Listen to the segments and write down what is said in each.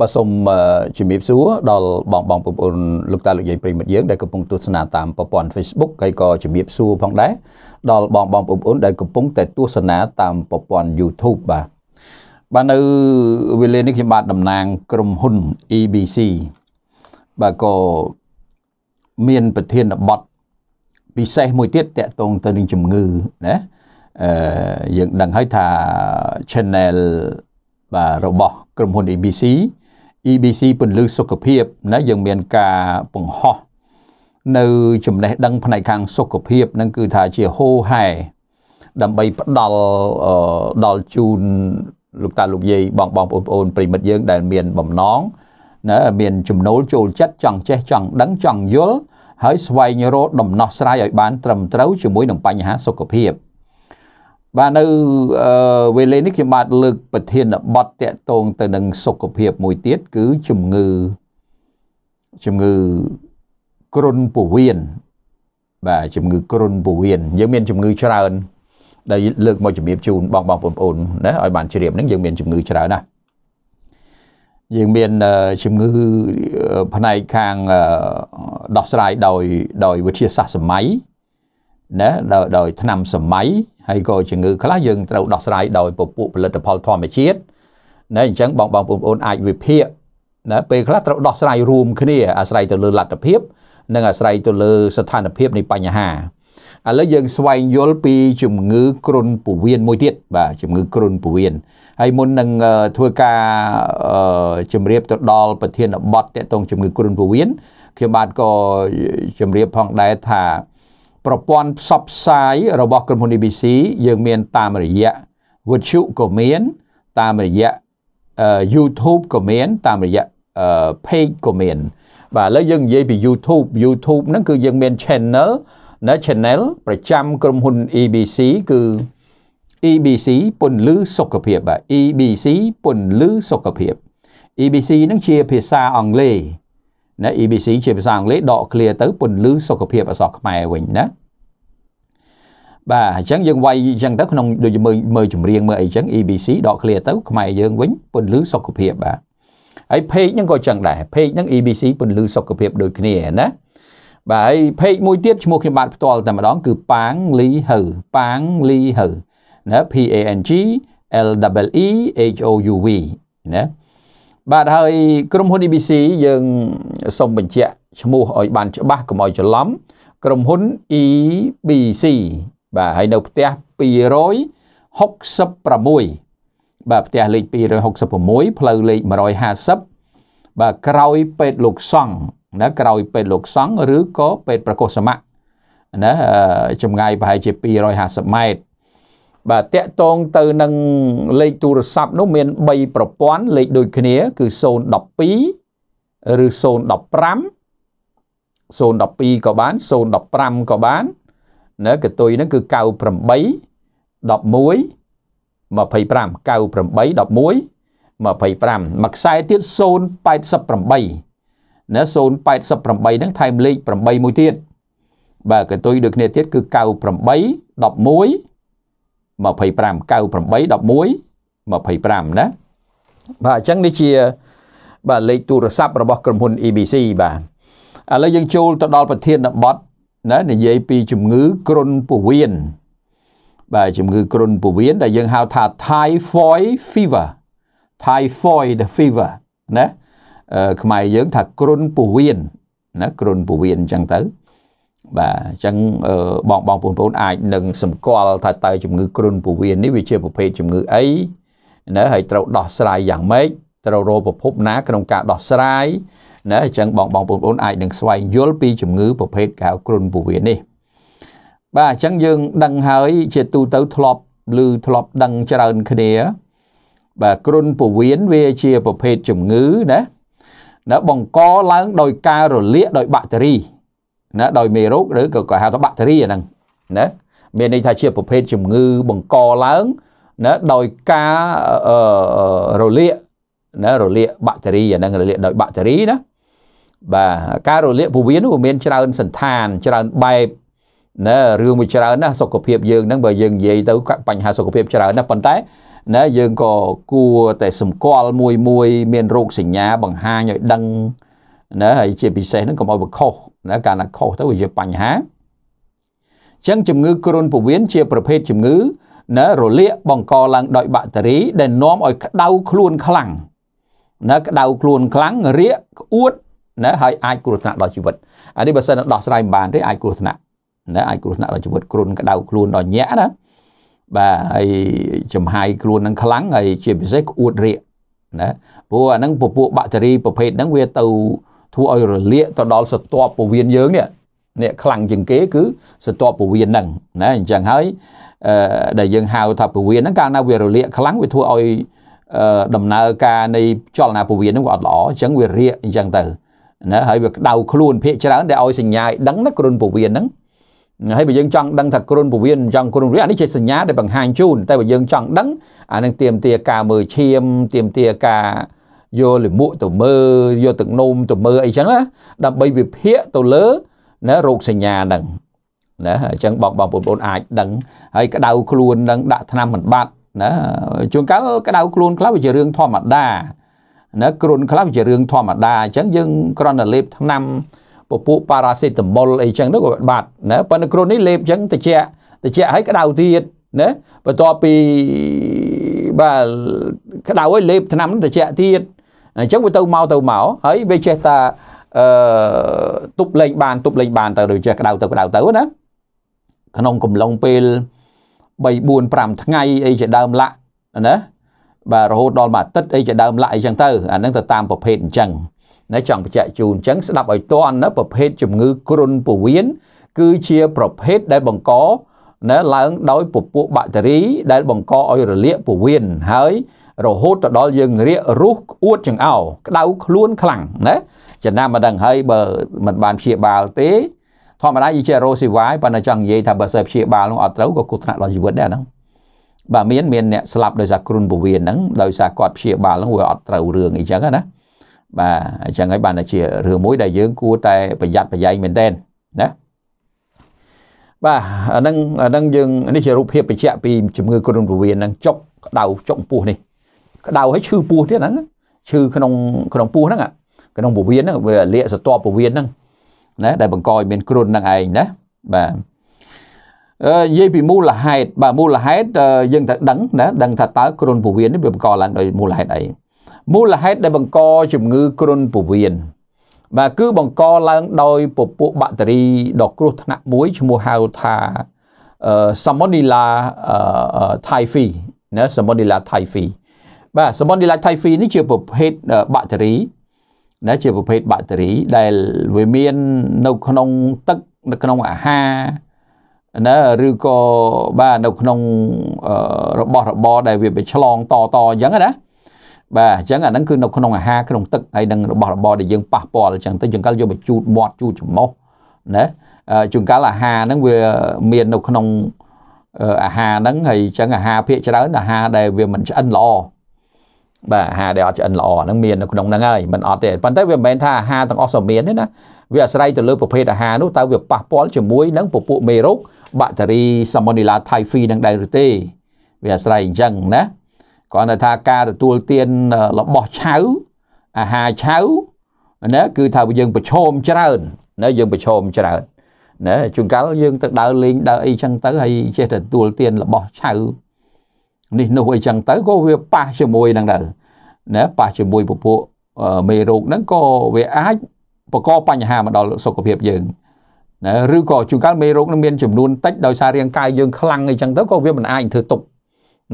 បាទសូមជំរាបសួរដល់បងបងប្អូនលោកតាលោកយាយប្រិមិត្តយើងដែលកំពុងទស្សនាតាមប្រព័ន្ធ Facebook ហើយក៏ជំរាបសួរផងដែរដល់បងបងប្អូនដែលកំពុងតែទស្សនាតាមប្រព័ន្ធ YouTube បាទបាទនៅវេលានេះខ្ញុំបាទតំណាង ក្រុមហ៊ុន EBC បាទក៏មានប្រធានបទពិសេសមួយទៀតតកតងទៅនឹងជំងឺណាអឺយើងដឹងហើយថា channel បាទរបស់ក្រុមហ៊ុន ABC EBC ពន្លឺសុខភាពណាយើងមានការបង្ហោះនៅ ចំណេះដឹង ផ្នែកខាងសុខភាពនឹងគឺថាជាហូហែដើម្បីផ្ដល់ដល់ជូនលោកតាលោកយាយបងបងប្អូនប្រិមិត្តយើងដែល មានបំណងណាមាន ចំណូលចូលចិត្តចង់ចេះចង់ដឹងចង់យល់ហើយស្វែងរកដំណោះស្រាយឲ្យបានត្រឹមត្រូវជាមួយនឹងបញ្ហាសុខភាព។បាទនៅវេលានេះខ្ញុំបាទលើកប្រធានបទតកតងទៅនឹងសុខភាព មួយទៀតគឺជំងឺជំងឺគ្រុនពោះវៀនបាទជំងឺគ្រុនពោះវៀនយើងមានជំងឺ ច្រើន ដែលលើកមកជំរាបជូនបងបងប្អូនណាឲ្យបានជ្រាបហ្នឹងយើងមានជំងឺច្រើនណាស់យើងមានជំងឺផ្នែកខាងដោះស្រាយដោយដោយវិទ្យាសាស្ត្រសម័យណាដោយឆ្នាំសម័យហើយក៏ជំងឺខ្លះយើងត្រូវដោះស្រាយដោយពពួកផលិតផលធម្មជាតិណាអញ្ចឹងបងបងប្អូនអាចវិភាគណាពេលខ្លះត្រូវដោះស្រាយរួមគ្នាអាស្រ័យទៅលើលទ្ធភាពនិងអាស្រ័យទៅលើស្ថានភាពនៃបញ្ហាឥឡូវយើងស្វែងយល់ពី ជំងឺគ្រុនពោះវៀនមួយទៀតបាទជំងឺគ្រុនពោះវៀនហើយមុននឹងធ្វើការជំរាបទៅដល់ប្រធានបទតកតងជំងឺគ្រុនពោះវៀនខ្ញុំបាទក៏ជំរាបផងដែរថាប្រព័ន្ធផ្សព្វផ្សាយរបស់ក្រុមហ៊ុន ABC យើងមាន តាមរយៈវិទ្យុក៏មាន តាមរយៈ YouTube ក៏មានតាមរយៈ page ក៏មានបាទឥឡូវយើងនិយាយពី YouTube YouTube ហ្នឹងគឺយើងមាន channel នៅ channel ប្រចាំក្រុមហ៊ុន ABC គឺ EBC ពន្លឺសុខភាពបាទ EBC ពន្លឺសុខភាព EBC ហ្នឹងជាភាសាអង់គ្លេសណា EBC ជាភាសាអង់គ្លេសដក clear ទៅ ពន្លឺសុខភាពអសរខ្មែរវិញណាបាទអញ្ចឹងយើងវាយអញ្ចឹងទៅ ក្នុងដូចមើលមើលចម្រៀងមើលអីអញ្ចឹង EBC ដក clear ទៅខ្មែរយើងវិញ ពន្លឺសុខភាពបាទហើយ page ហ្នឹងក៏អញ្ចឹងដែរ page ហ្នឹង EBC ពន្លឺសុខភាពដូចគ្នាណាបាទហើយ page មួយទៀតឈ្មោះខ្ញុំបាទផ្ទាល់តែម្ដងគឺប៉ាងលីហើប៉ាងលីហើណា P A N G L E E H O U V ណាបាទហើយក្រុមហ៊ុន EBC យើងសូមបញ្ជាក់ឈ្មោះឲ្យ បានច្បាស់កុំឲ្យច្រឡំក្រុមហ៊ុន EBC បាទហើយនៅផ្ទះ266បាទផ្ទះលេខ266ផ្លូវលេខ150បាទក្រោយពេទ្យលោកសង្ឃណាក្រោយពេទ្យលោកសង្ឃឬក៏ពេទ្យប្រកុសសមៈណាចម្ងាយប្រហែលជា250ម៉ែត្របាទតកតងទៅនឹងលេខទូរស័ព្ទនោះមាន3ប្រព័ន្ធលេខដូចគ្នា គឺ012ឬ015 012ក៏បាន015ក៏បានណាកតុយហ្នឹងគឺ98 11 25 98 11 25មួយខ្សែទៀត088ណា088ហ្នឹងថែមលេខ8មួយទៀតបាទកតុយដូចគ្នាទៀតគឺ98 11 25 98 11 25ណាបាទអញ្ចឹងនេះជាបាទលេខទូរស័ព្ទរបស់ក្រុមហ៊ុន EBC បាទឥឡូវយើងចូលទៅដល់ប្រធានបទណានិយាយពីជំងឺគ្រុនពោះវៀនបាទជំងឺគ្រុនពោះវៀនដែលយើងហៅថា typhoid fever typhoid fever ណាខ្មែរយើងថាគ្រុនពោះវៀនណាគ្រុនពោះវៀនអញ្ចឹងទៅបាទអញ្ចឹងបងបងបងប្អូនអាចនឹងសម្គាល់ថាតើជំងឺគ្រុនពោះវៀននេះវាជាប្រភេទជំងឺអីណាហើយត្រូវដោះស្រាយយ៉ាងម៉េចត្រូវរកប្រភពណាក្នុងការដោះស្រាយណាអញ្ចឹងបងបងប្អូនអាចនឹងស្វែងយល់ពីជំងឺប្រភេទកៅគ្រុនពោះវៀននេះបាទអញ្ចឹងយើងដឹងហើយជាទូទៅធ្លាប់ឮធ្លាប់ដឹងច្រើនគ្នាបាទគ្រុនពោះវៀនវាជាប្រភេទជំងឺណាណាបង្កឡើងដោយ ការរលាកដោយបាក់តេរីណាដោយមេរោគឬក៏គេហៅថាបាក់តេរីអាហ្នឹងណាមានន័យថាជាប្រភេទជំងឺបង្កឡើងណាដោយការរលាកណារលាកបាក់តេរីអាហ្នឹងរលាកដោយបាក់តេរីណាបាទការរលាកពោះវៀននោះវាមានច្រើនសន្តានច្រើនបែបណារឿងមួយច្រើនណាសុខភាពយើងហ្នឹងបើយើងនិយាយទៅបញ្ហាសុខភាពច្រើនណាប៉ុន្តែណាយើងក៏គួរតែសម្គាល់មួយមួយមានរោគសញ្ញាបង្ហាញឲ្យដឹងណាហើយជាពិសេសហ្នឹងកុំឲ្យបខុសណាកាលណាខុសទៅវាជាបញ្ហាចឹងជំងឺគ្រុនពោះវៀនជាប្រភេទជំងឺណារលាកបង្កឡើងដោយបាក់តេរីដែលនាំឲ្យក្តៅខ្លួនខ្លាំងណាក្តៅខ្លួនខ្លាំងរាកក្អួតណាហើយអាចគ្រោះថ្នាក់ដល់ជីវិតអានេះបើសិនដោះស្រាយមិនបានទេអាចគ្រោះថ្នាក់ណាអាចគ្រោះថ្នាក់ដល់ជីវិតគ្រុនក្តៅខ្លួនដល់ញាក់ណាបាទហើយចំហាយខ្លួននឹងខ្លាំងហើយជាពិសេសក្អួតរាកណាព្រោះអាហ្នឹងពពួកបាក់តេរីប្រភេទហ្នឹងវាទៅធ្វើឲ្យរលាកទៅដល់សត្វពវៀនយើងនេះអ្នកខ្លាំងជាងគេគឺសត្វពវៀនហ្នឹងណាអញ្ចឹងហើយដែលយើងហៅថាពវៀនហ្នឹងកាលណាវារលាក ខ្លាំងវាធ្វើឲ្យដំណើរការនៃចលនាពវៀនហ្នឹងវាអត់ល្អអញ្ចឹងវារាកអញ្ចឹងទៅណាហើយវាក្តៅខ្លួនភាកច្រើនដែលឲ្យសញ្ញាឲ្យដឹងណាក្រុនពវៀនហ្នឹងហើយបើយើងចង់ដឹងថាក្រុនពវៀនចង់ក្រុនរាអានេះជាសញ្ញាដែលបង្ហាញជូនតែបើយើងចង់ដឹងអានឹងទៀមទាការមើលឈាមទៀមទាការយកលិមួកទៅមើលយកទឹកនោមទៅមើលអីចឹងណាដើម្បីវិភាគទៅលើណារោគសញ្ញាហ្នឹងណាអញ្ចឹងបងបងប្អូនអាចដឹងហើយក្តៅខ្លួននឹងដាក់ថ្នាំមិនបាត់ណាជួនកាលក្តៅខ្លួនខ្លះវាជារឿងធម្មតាណាគ្រុនខ្លះវាជារឿងធម្មតាអញ្ចឹងយើងគ្រាន់តែលេបថ្នាំពពួកប៉ារ៉ាសេតាមុលអីចឹងទៅក៏បាត់ណាប៉ុន្តែគ្រុននេះលេបអញ្ចឹងតិចតិចហើយក្តៅទៀតណាបន្ទាប់ពីបាទក្តៅហើយលេបថ្នាំតិចទៀតអញ្ចឹងវាទៅមកទៅមកហើយវាចេះតែអឺទប់លេងបានទប់លេងបានទៅឬចេះក្តៅទៅក្តៅទៅណាក្នុងកំឡុងពេល3 4 5ថ្ងៃអីជាដើមលាក់ណាបាទរហូតដល់មួយអាទិត្យអីជាដើមលាក់អីចឹងទៅអាហ្នឹងទៅតាមប្រភេទអញ្ចឹងណាចង់បញ្ជាក់ជូនអញ្ចឹងស្ដាប់ឲ្យតន់ណាប្រភេទជំងឺគ្រុនពោះវៀនគឺជាប្រភេទដែលបង្កណាឡើងដោយពពួកបាក់តេរីដែលបង្កឲ្យរលាកពោះវៀនហើយរហូតទៅដល់យើងរាករុះអួតចង្អោក្តៅខ្លួនខ្លាំងណាចំណាំមិនដឹងហើយបើមិនបានព្យាបាល ទេធម្មតាយើងជារោស៊ីវ៉ាយប៉ុន្តែចង់និយាយថាបើសិនព្យាបាលនោះអត់ត្រូវក៏គ្រោះថ្នាក់ដល់ជីវិតដែរហ្នឹងបាទមានមានអ្នកស្លាប់ដោយសារគ្រុនពោះវៀនហ្នឹងដោយសារគាត់ព្យាបាលហ្នឹងវាអត់ត្រូវរឿងអីចឹងណាបាទអញ្ចឹងហើយបានតែជារឿងមួយដែលយើងគួរតែប្រយ័ត្នប្រយែងមែនទែនណាបាទអានឹងអានឹងយើងនេះជារូបភាពបញ្ជាក់ពីជំងឺគ្រុនពោះវៀនហ្នឹងចុកក្តៅចុកពោះនេះក្តៅហើយឈឺពោះទៀតហ្នឹងឈឺក្នុងក្នុងពោះហ្នឹងក្នុងពោះវៀនហ្នឹងវាលាកសតពពោះវៀនហ្នឹងណាដែលបង្កឲ្យមានគ្រុនហ្នឹងឯងណាបាទអឺនិយាយពីមូលហេតុបាទមូលហេតុយើងត្រូវដឹងណាដឹងថាតើគ្រុនពោះវៀននេះវាបង្កឡើងដោយមូលហេតុអីមូលហេតុដែលបង្ក ជំងឺគ្រុនពោះវៀនបាទគឺបង្កឡើងដោយ ពពួកបាក់តេរីដ៏គ្រោះថ្នាក់មួយឈ្មោះហៅថា Salmonella typhi ណា Salmonella typhi បាទសាប៊ុន Delight Thai Fi នេះជាប្រភេទបាក់តេរីណាជាប្រភេទបាក់តេរីដែលវាមាននៅក្នុងទឹក នៅក្នុងអាហារណាឬក៏បាទនៅក្នុងរបស់របរដែលវាឆ្លងតតអញ្ចឹងណាបាទអញ្ចឹងអាហ្នឹងគឺនៅក្នុងអាហារក្នុងទឹកហើយនឹងរបស់របរដែលយើងប៉ះពាល់អញ្ចឹងទៅចង្កលយកមកជូតមាត់ជូតច្រមុះណាចង្កលអាហារហ្នឹងវាមាននៅក្នុងអាហារហ្នឹងហើយអញ្ចឹងអាហារភាគច្រើនអាហារដែលវាមិនឆ្អិនល្អបាទអាហារដែលអត់ឆ្អិនល្អហ្នឹងមាននៅក្នុងហ្នឹងហើយមិនអត់ទេប៉ុន្តែវាមិនមែនថាអាហារទាំងអស់សមានទេណាវាអាស្រ័យទៅលើប្រភេទអាហារនោះតើវាប៉ះពាល់ជាមួយនឹងពពួកមេរោគបាក់តេរី Salmonella typhi នឹងដែរឬទេ វាអាស្រ័យអញ្ចឹងណាគ្រាន់តែថាការទទួលទានរបស់ឆៅអាហារឆៅណាគឺថាយើងប្រឈមច្រើនណាយើងប្រឈមច្រើនណាជួនកាលយើងទៅដើរលេងដើរអីចឹងទៅហើយចេះតែទទួលទានរបស់ឆៅនេះនោះអីចឹងទៅក៏វាប៉ះជាមួយនឹងដែរណាប៉ះជាមួយពពួកមេរោគហ្នឹងក៏វាអាចបង្កបញ្ហាមកដល់សុខភាពយើងណាឬក៏ជួនកាលមេរោគនឹងមានចំនួនតិចដោយសាររាងកាយយើងខ្លាំងអីចឹងទៅក៏វាមិនអាចធ្វើទុក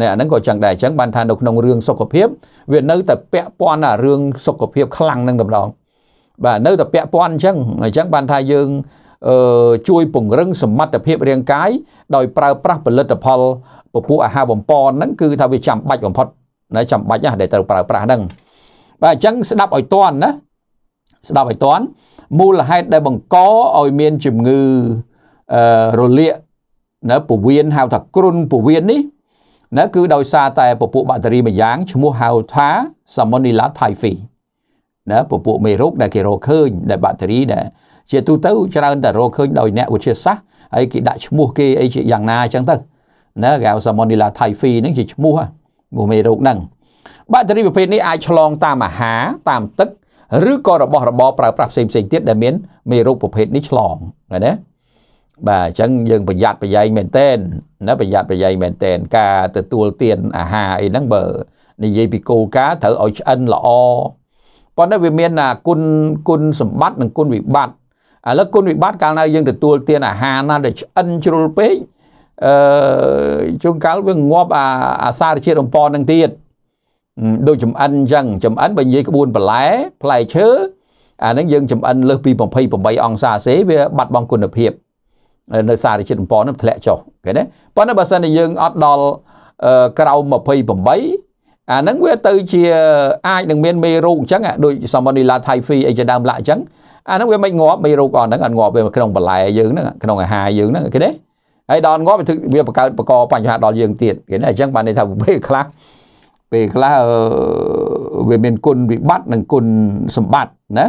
ណាអាហ្នឹងក៏ចឹងដែរអញ្ចឹងបានថានៅក្នុងរឿងសុខភាព វានៅតែពាក់ព័ន្ធអារឿងសុខភាពខ្លាំងនឹងតែម្ដងបាទនៅតែពាក់ព័ន្ធអញ្ចឹងអញ្ចឹងបានថាយើងជួយពង្រឹងសមត្ថភាពរាងកាយដោយប្រើប្រាស់ផលិតផលពពុះអាហារបំពន់ហ្នឹងគឺថាវាចាំបាច់បំផុតណាចាំបាច់ណាដែលត្រូវប្រើប្រាស់ហ្នឹងបាទអញ្ចឹងស្ដាប់ឲ្យតន់ណាស្ដាប់ឲ្យតន់មូលហេតុដែលបង្កឲ្យមានជំងឺអឺរលាកណាពវៀនហៅថាគ្រុនពវៀននេះណាគឺដោយសារតែពពុះបាក់តេរីមួយយ៉ាងឈ្មោះហៅថា Salmonella typhi ណាពពុះមេរោគដែលគេរកឃើញ ដែលបាក់តេរីដែលជាទូទៅច្រើនតែរកឃើញដោយអ្នកវិទ្យាសាស្ត្រហើយគេដាក់ឈ្មោះគេអីជាយ៉ាងណាអញ្ចឹងទៅណាគេហៅ Salmonella typhi ហ្នឹងជាឈ្មោះមួយមេរោគហ្នឹង បាក់តេរីប្រភេទនេះអាចឆ្លង តាមអាហារតាមទឹកឬក៏របស់របរប្រើប្រាស់ផ្សេងផ្សេងទៀតដែលមានមេរោគប្រភេទនេះឆ្លងណាបាទអញ្ចឹងយើងប្រយ័ត្នប្រយែងមែនតែនណាប្រយ័ត្នប្រយែងមែនតែនការទទួលទានអាហារអីហ្នឹងបើ និយាយពីគោលការណ៍ត្រូវឲ្យឆ្អិនល្អប៉ុន្តែវាមានគុណគុណសម្បត្តិនិងគុណវិបត្តិឥឡូវគុណវិបត្តិកាលណាយើងទទួលទានអាហារណាដែលឆ្អិនជ្រុលពេកអឺជួនកាលវាងាប់អាអាសារជាតិអំប៉ននឹងទៀតដូចចំអិនអញ្ចឹងចំអិនបើនិយាយក្បួនបន្លែផ្លែឈើអាហ្នឹងយើងចំអិនលើសពី28អង្សាសេវាបាត់បង់គុណភាពនៅសារជាតិអំប៉ននឹងធ្លាក់ចុះគេណាប៉ុន្តែបើសិនជាយើងអត់ដល់ក្រោម28អាហ្នឹងវាទៅជាអាចនឹងមានមេរោគអញ្ចឹងដូច Salmonella typhi អីជាដើមឡាក់អញ្ចឹងអាហ្នឹងវាមិនងាប់មេរោគអស់ហ្នឹងអត់ងាប់វាក្នុងបន្លែយើងហ្នឹងក្នុងអាហារយើងហ្នឹងគេទេហើយដល់ងាប់វាវាបង្កើតបកបញ្ហាដល់យើងទៀតគេណាអញ្ចឹងបានន័យថាពេលខ្លះពេលខ្លះវាមានគុណវិបត្តិនិងគុណសម្បត្តិណា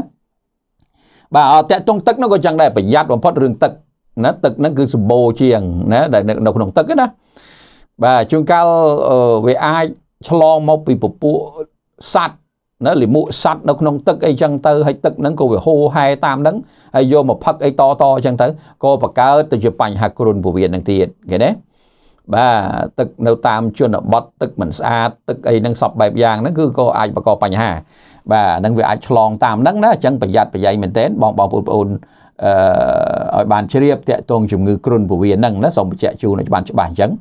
បាទតាក់ទងទឹកនោះក៏ចឹងដែរប្រយ័ត្នបំផុតរឿងទឹកណាទឹកហ្នឹងគឺសម្បូរជាងណាដែលនៅក្នុងទឹកណាបាទជួនកាលវាអាចឆ្លងមកពីពពួកសัตว์ណាលិមួកសัตว์នៅក្នុងទឹកអីចឹងទៅហើយទឹកហ្នឹងក៏វាហូរហែតាមហ្នឹងហើយយកមកផឹកអីតតអញ្ចឹងទៅក៏បង្កើតទៅជាបញ្ហាគ្រុនពោះវៀនហ្នឹងទៀតឃើញទេបាទទឹកនៅតាមជនបទទឹកមិនស្អាតទឹកអីហ្នឹងសពបែបយ៉ាងហ្នឹងគឺក៏អាចបង្កបញ្ហាបាទហ្នឹងវាអាចឆ្លងតាមហ្នឹងណាអញ្ចឹងប្រយ័ត្នប្រយែងមែនទែនបងបងប្អូនប្អូនអឺឲ្យបានជ្រាបតាក់ទងជំងឺគ្រុនពោះវៀនហ្នឹងណាសូមបញ្ជាក់ជូនឲ្យបានច្បាស់អញ្ចឹង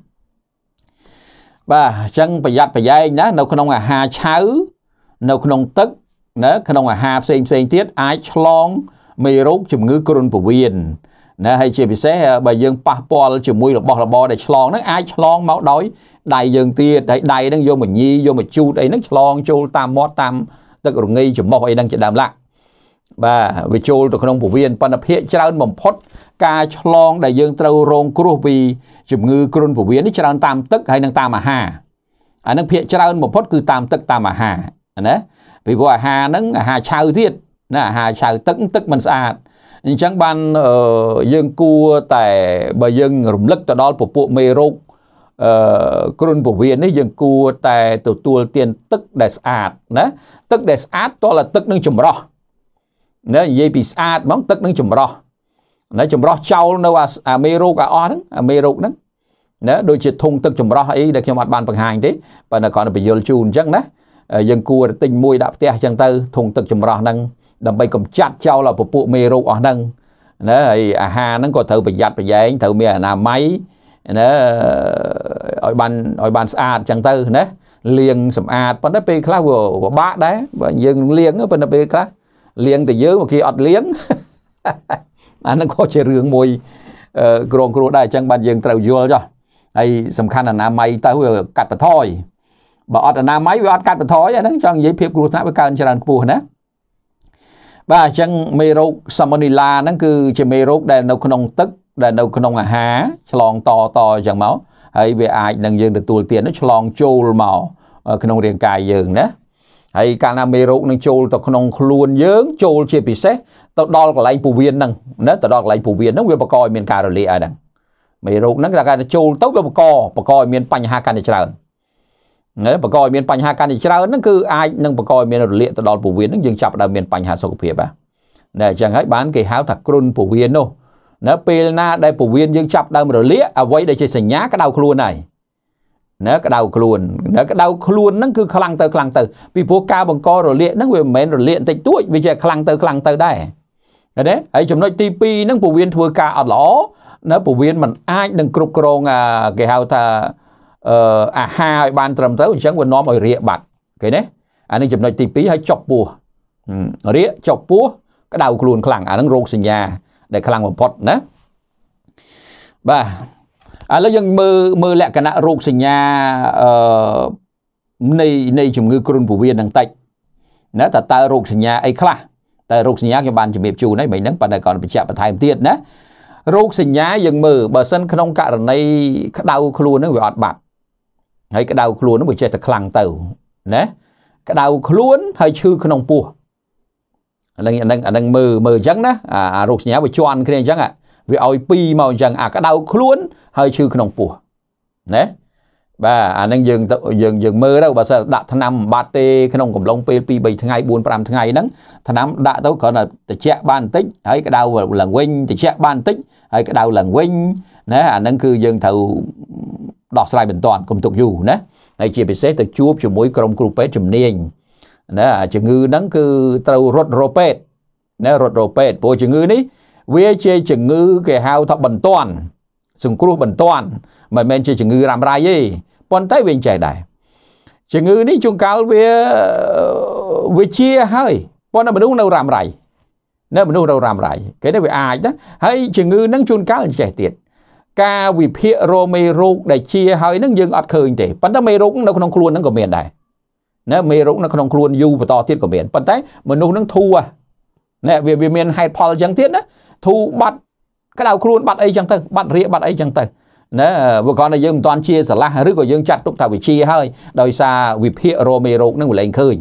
បាទអញ្ចឹងប្រយ័ត្នប្រយែងណានៅ ក្នុងអាហារឆៅនៅក្នុងទឹកណាក្នុងអាហារផ្សេងផ្សេងទៀតអាចឆ្លងមេរោគជំងឺគ្រុនពោះវៀនណាហើយជាពិសេសបើយើងប៉ះពាល់ជាមួយរបស់របរដែលឆ្លងហ្នឹងអាចឆ្លងមកដោយដៃយើងទៀតហើយដៃហ្នឹងយកមកញីយកមកជូតអីហ្នឹងឆ្លងចូលតាមមាត់តាមទឹករងៃច្រមុះអីហ្នឹងជាដើមឡាក់បាទវាចូលទៅក្នុងពវៀនប៉ុន្តែភាកច្រើនបំផុត ការឆ្លងដែលយើងត្រូវរងគ្រោះពី ជំងឺគ្រុនពវៀននេះច្រើនតាមទឹកហើយនិងតាមអាហារអានឹងភាកច្រើនបំផុតគឺតាមទឹកតាមអាហារណាពីព្រោះអាហារហ្នឹងអាហារឆៅទៀតណាអាហារឆៅទឹកទឹកមិនស្អាតអញ្ចឹងបានយើងគួរតែបើយើងរំលឹកទៅដល់ពពួកមេរោគអឺគ្រុនពវៀននេះយើងគួរតែទទួលទានទឹកដែលស្អាតណាទឹកដែលស្អាតតលទឹកនឹងចម្រោះណានិយាយពីស្អាតហ្មងទឹកនឹងចម្រោះណាចម្រោះចោលនៅអាមេរោគអាអស់ហ្នឹងអាមេរោគហ្នឹងណាដូចជាធុងទឹកចម្រោះអីដែលខ្ញុំអត់បានបង្ហាញទេបើនៅគ្រាន់តែបញ្យលជូនអញ្ចឹងណាយើងគួរតែទិញមួយដាក់ផ្ទះអញ្ចឹងទៅធុងទឹកចម្រោះហ្នឹងដើម្បីកម្ចាត់ចោលពពួកមេរោគអស់ហ្នឹងណាហើយអាហារហ្នឹងក៏ត្រូវប្រយ័ត្នប្រយែងត្រូវមានអនាម័យណាឲ្យបានឲ្យបានស្អាតអញ្ចឹងទៅណាលាងសម្អាតប៉ុន្តែពេលខ្លះវាពិបាកដែរបើយើងលាងប៉ុន្តែពេលខ្លះលាងតែយើងមកគេអត់លាងអាហ្នឹងក៏ជារឿងមួយក្រងគ្រោះដែរអញ្ចឹងបានយើងត្រូវយល់ចុះហើយសំខាន់អនាម័យទៅវាកាត់បន្ថយបើអត់អនាម័យវាអត់កាត់បន្ថយហ្នឹងចង់និយាយភាពគ្រោះថ្នាក់វាកើនច្រើនខ្ពស់ណាបាទអញ្ចឹងមេរោគសាម៉ូនីឡាហ្នឹងគឺជាមេរោគដែលនៅ ក្នុងទឹក ដែលនៅ ក្នុងអាហារឆ្លងតតអញ្ចឹងមកហើយវាអាចនឹងយើងទទួលទាននោះឆ្លងចូលមកក្នុងរាងកាយយើងណាហើយកាលណាមេរោគនឹងចូលទៅក្នុងខ្លួនយើងចូលជាពិសេសទៅដល់កន្លែងពោះវៀនហ្នឹងណាទៅដល់កន្លែងពោះវៀនហ្នឹងវាបង្កឲ្យមានការរលាកហើយហ្នឹងមេរោគហ្នឹងតែការចូលទៅវាបង្កបង្កឲ្យមានបញ្ហាកាន់តែច្រើនបង្កឲ្យមានបញ្ហាកាន់តែច្រើនហ្នឹងគឺអាចនឹងបង្កឲ្យមានរលាកទៅដល់ពោះវៀនហ្នឹងយើងចាប់ដើមមានបញ្ហាសុខភាពបាទតែអញ្ចឹងហើយបានគេហៅថាគ្រុនពោះវៀននោះនៅពេលណាដែលពោះវៀនយើងចាប់ដើមរលាកអ្វីដែលជាសញ្ញាក្តៅខ្លួនហើយណាក្តៅខ្លួនណាក្តៅខ្លួនហ្នឹងគឺខ្លាំងទៅខ្លាំងទៅពីព្រោះការបង្ករលាកហ្នឹងវាមិនមែនរលាកបន្តិចតួចវាជាខ្លាំងទៅខ្លាំងទៅដែរឃើញទេហើយចំណុចទី2ហ្នឹងពោះវៀនធ្វើការអត់ល្អណាពោះវៀនมันអាចនឹងគ្រប់គ្រងគេហៅថាអាហារឲ្យបាន ត្រឹមត្រូវអញ្ចឹងវានាំឲ្យរាកបាត់គេណាអានេះចំណុចទី2ឲ្យចុកពោះរាកចុកពោះក្តៅខ្លួនខ្លាំងអានឹងរោគសញ្ញា ដែលខ្លាំងបំផុតណាបាទឥឡូវយើងមើលមើលលក្ខណៈរោគសញ្ញាអឺនៃនៃជំងឺគ្រុនពោះវៀននឹងតិចណាតើតើរោគសញ្ញាអីខ្លះតើរោគសញ្ញាខ្ញុំបានជំរាបជូនហើយមិញហ្នឹងប៉ុន្តែគាត់បញ្ជាក់បន្ថែមទៀតណារោគសញ្ញាយើងមើលបើសិនក្នុងករណីក្តៅខ្លួនហ្នឹងវាអត់បាត់ហើយក្តៅខ្លួននឹងវាចេះតែខ្លាំងទៅណាក្តៅខ្លួនហើយឈឺក្នុងពោះអានឹងអានឹងអានឹងមើលមើលអញ្ចឹងណាអារោគសញ្ញាវាជន់គ្នាអញ្ចឹងវាឲ្យពីរមកអញ្ចឹងអាក្តៅខ្លួនហើយឈឺក្នុងពោះណាបាទអានឹងយើងយើងយើងមើលទៅបើសិនដាក់ថ្នាំបាត់ទេក្នុងកំឡុងពេល2 3ថ្ងៃ4 5ថ្ងៃហ្នឹងថ្នាំដាក់ទៅគ្រាន់តែត្រជាក់បានបន្តិចហើយក្តៅឡើងវិញត្រជាក់បានបន្តិចហើយក្តៅឡើងវិញណាអានឹងគឺយើងត្រូវដោះស្រាយបន្ទាន់កុំទុកយូរណាហើយជាពិសេសទៅជួបជាមួយក្រុមគ្រូពេទ្យជំនាញណាជំងឺហ្នឹងគឺត្រូវរត់រោពេទ្យណារត់រោពេទ្យព្រោះជំងឺនេះវាជាជំងឺគេហៅថាបន្ទាន់ សង្គ្រោះបន្ទាន់មិនមែនជាជំងឺរ៉ាំរ៉ៃទេប៉ុន្តែវាចេះដែរជំងឺនេះជួនកាលវាវាជាហើយប៉ុន្តែមនុស្សនៅរ៉ាំរ៉ៃនៅមនុស្សនៅរ៉ាំរ៉ៃគេនេះវាអាចណាហើយជំងឺហ្នឹងជួនកាលចេះទៀតការវិភាគរោមេរោគដែលជា ហើយនឹងយើងអត់ឃើញទេប៉ុន្តែមេរោគនៅក្នុងខ្លួននឹងក៏មានដែរណាមេរោគនៅក្នុងខ្លួនយូរបន្តទៀតក៏មានប៉ុន្តែមនុស្សនឹងធូរណាវាវាមានហេតុផលអញ្ចឹងទៀតណាធូរបាត់ក្តៅខ្លួនបាត់អីចឹងទៅបាត់រាបាត់អីចឹងទៅណាបើគាត់ថាយើងមិនទាន់ជាឆ្លាស់ឬក៏យើងចាត់ទុកថាវាជាហើយដោយសារវិភាគរោមេរោគនឹងលែងឃើញ